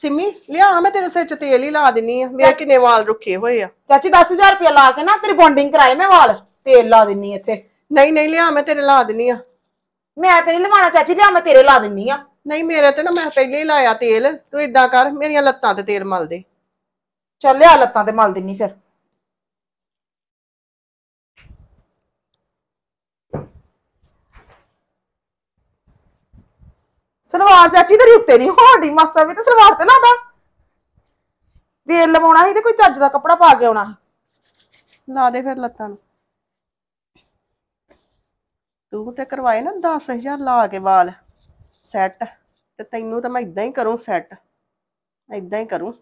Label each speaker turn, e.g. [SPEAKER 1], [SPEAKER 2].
[SPEAKER 1] ਸਿੰਮੀ ਲਿਆ ਮੈਂ ਤੇਰੇ ਸਿਰ ਚ ਤੇਲ ਹੀ ਲਾ ਦਿੰਨੀ ਆ ਮੇਰੇ ਕਿੰਨੇ ਵਾਲ ਰੁੱਖੇ ਹੋਏ ਆ ਚਾਚੀ 10000 ਰੁਪਏ ਲਾ ਕੇ ਨਾ ਤੇਰੀ ਬੌਂਡਿੰਗ ਕਰਾਏ ਮੈਂ ਵਾਲ ਤੇਲ ਲਾ ਦਿੰਨੀ ਇੱਥੇ ਨਹੀਂ ਨਹੀਂ ਲਿਆ ਮੈਂ ਤੇਰੇ ਲਾ ਦਿੰਨੀ ਆ ਮੈਂ ਤੇ ਨਹੀਂ ਲਵਾਣਾ ਚਾਚੀ ਲਿਆ ਮੈਂ ਤੇਰੇ ਲਾ ਦਿੰਨੀ ਆ ਨਹੀਂ ਮੇਰੇ ਤੇ ਨਾ ਮੈਂ ਪਹਿਲੇ ਹੀ ਲਾਇਆ ਤੇਲ ਤੂੰ ਇਦਾਂ ਕਰ ਮੇਰੀਆਂ ਲੱਤਾਂ ਤੇ ਤੇਲ ਮਲ ਦੇ ਚੱਲ ਲਿਆ ਲੱਤਾਂ ਤੇ ਮਲ ਦਿੰਨੀ ਫਿਰ
[SPEAKER 2] ਸਲਵਾਰ ਚਾਚੀ ਤੇਰੀ ਉੱਤੇ ਨਹੀਂ ਹੋਣੀ ਮਾਸਾ ਵੀ ਤੇ ਸਲਵਾਰ ਤੇ ਲਾਦਾ ਤੇਲ ਲਵਾਉਣਾ ਸੀ ਤੇ ਕੋਈ ਚੱਜ ਦਾ ਕੱਪੜਾ ਪਾ ਕੇ ਆਉਣਾ ਸੀ ਲਾ ਦੇ ਫਿਰ ਲੱਤਾਂ ਨੂੰ
[SPEAKER 1] ਤੂੰ ਤੇ ਕਰਵਾਏ ਨਾ 10000 ਲਾ ਕੇ ਵਾਲ ਸੈੱਟ ਤੇ ਤੈਨੂੰ ਤਾਂ ਮੈਂ ਇਦਾਂ ਹੀ ਕਰੂੰ ਸੈੱਟ ਇਦਾਂ ਹੀ ਕਰੂੰ